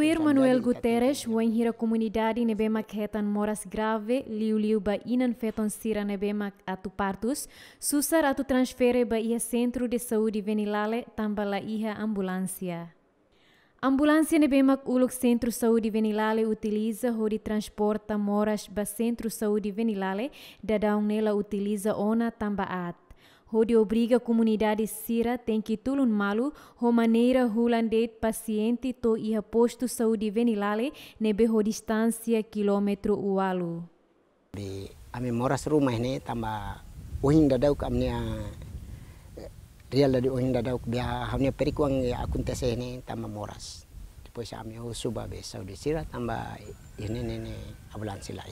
ir Manuel Guterres wan hira comunidade nebemak hetan moras grave liu-liu ba inan feton sira nebemak atu partus, susar atu transfere ba ia centro de saúde venilale tambala iha ambulância. Ambulância nebemak uluk centro saúde venilale utiliza hori transporta moras ba centro saúde venilale, dadaung nela utiliza ona tamba at. Rode obriga comunidade Sira tem que tulun malu ho maneira hulandet paciente to iha posto saúde venilale nebe ho distância quilômetro ualu. Di, ame moras rumah ne tamba uhin ka amnia real dari uhin dadau bia hamnia perikuang ya akun tese ne tamba moras. Depois ame ho suba be saúde Sira tamba ini ne ne ambulansi lah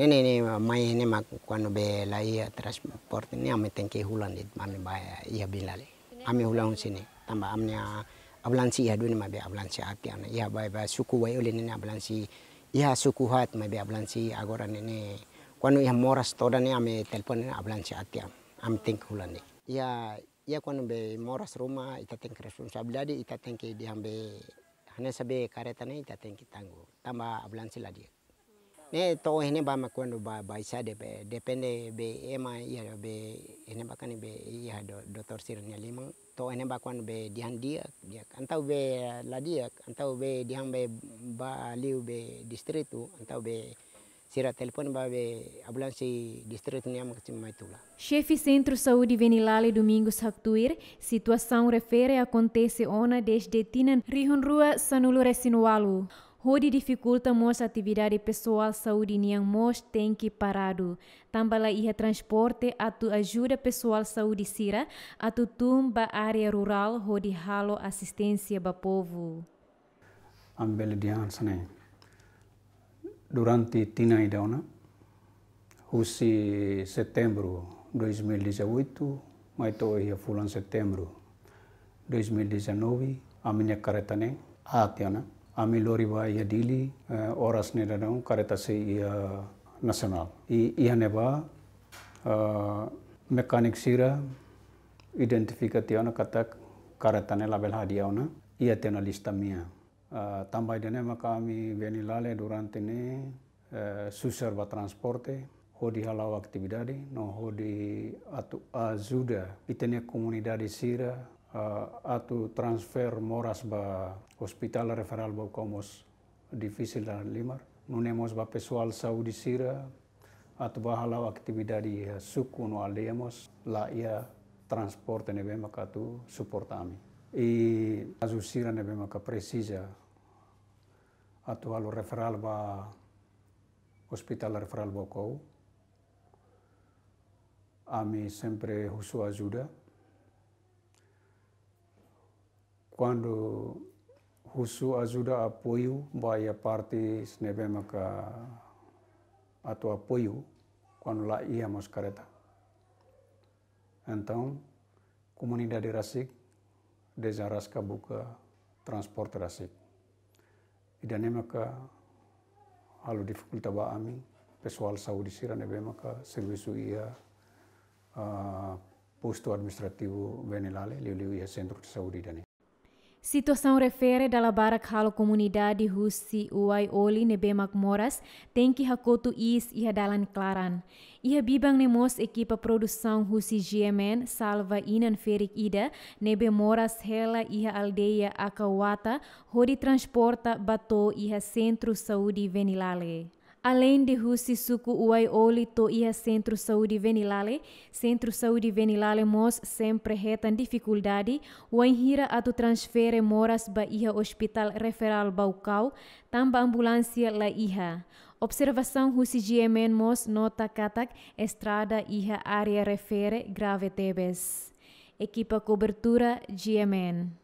ini ini, mai ini ma cuando be ya transport ini ame tengke hulan di ame bae iya bilale. Ame hulan sini tambah amnya ablansi iya duni mabe ablansi ati ana ia bae bae suku wai ule ni ablansi iya suku hat mabe ablansi agora ni cuando moras toda ini ame telepon ni ablansi ati am ame tengke hulan di iya ia cuando be moras rumah ita tengke responsabilidade ita tengke diambe hanya sabe kareta ni ita tengke tanggu, tamba ablansi lah dia ne to ene ba makwendo ba ba isa de be depende be ema ya be ene ba kan be ya do doktor sir ne limang to ene ba kwan be dihan dia dia tau be la dia tau be diang be ba liu be distritu tau be Sira telepon be babe ambulansi distrito Niama que mais tula. Chefe Centro Saúde Venilale Domingos Hactuir, situação refere acontece ona desde Tinan rua Sanulu Resinualu. Hori dificulta mos atividade pessoal saúde em mos tem que parado. Tambala ia transporte tu ajuda pessoal saúde sira tu tumba área rural hori halo assistência ba povo. Ambele dian sane. Durante tina idauna, husi setembro 2018, mas to ia fulan setembro 2019, a minha careta nem, a tiana. Ami lori ba ia dili eh, oras ne kareta se ia nasional. I ia neba eh, mekanik sira kata katak karetane label hadia ona ia ona lista mia. Eh, Tambai dene maka ami lale durante ne ba transporte hodi halau aktividadi, no hodi atu azuda itene komunidade sira Eh, atu transfer moras ba hospital referral ba komos difisil dan limar nunemos ba pessoal saúde sira atau ba halau actividade ya suku no alemos ya la ia transporte nebe suport ami I azu sira nebe maka precisa atau halu referral ba hospital referral ba kou ami sempre husu ajuda quando Rousseau ajuda apoio vai a parte snebema ka tua apoio quando lá íamos careta. Então, comunidade Rasik desa Raska buka transporte Rasik. Idanema ka alu dificulta ba ami pessoal saúde sira nebema maka serviço ia uh, posto administrativo Venelale, liu liu ia centro de saúde dani. Situação refere dalam barak halo comunidade husi uai oli nebe makmoras tem que rakoto is iha dalan claran. Iha bibang mos equipa produção husi GMN salva inan ferik ida nebe moras hela iha aldeia akawata hodi transporta bato iha centro saudi venilale. Além de Husi Suku Uai Oli to Ia Centro Saúde Venilale, Centro Saúde Venilale Mos sempre retan dificuldade, a atu transfere moras ba Ia Hospital Referal Baucau, tamba ambulância la Ia. Observação Husi GMN Mos nota katak estrada Ia área refere grave tebes. Equipa cobertura GMN.